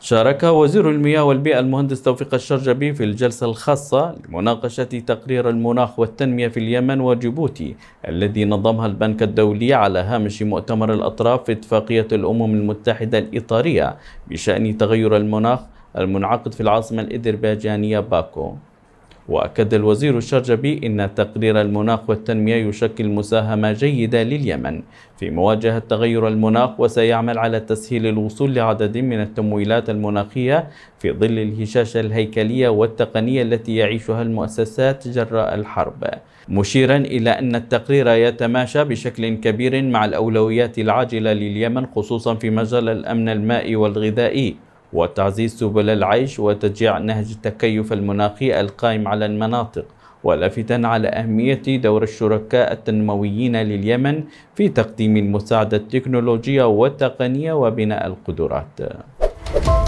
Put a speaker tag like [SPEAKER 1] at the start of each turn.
[SPEAKER 1] شارك وزير المياه والبيئة المهندس توفيق الشرجبي في الجلسة الخاصة لمناقشة تقرير المناخ والتنمية في اليمن وجيبوتي الذي نظمها البنك الدولي على هامش مؤتمر الأطراف في اتفاقية الأمم المتحدة الإطارية بشأن تغير المناخ المنعقد في العاصمة الإذربيجانية باكو وأكد الوزير الشرجبي أن تقرير المناخ والتنمية يشكل مساهمة جيدة لليمن في مواجهة تغير المناخ وسيعمل على تسهيل الوصول لعدد من التمويلات المناخية في ظل الهشاشة الهيكلية والتقنية التي يعيشها المؤسسات جراء الحرب مشيرا إلى أن التقرير يتماشى بشكل كبير مع الأولويات العاجلة لليمن خصوصا في مجال الأمن المائي والغذائي وتعزيز سبل العيش وتشجيع نهج التكيف المناخي القائم على المناطق ولافتا على أهمية دور الشركاء التنمويين لليمن في تقديم المساعدة التكنولوجية والتقنية وبناء القدرات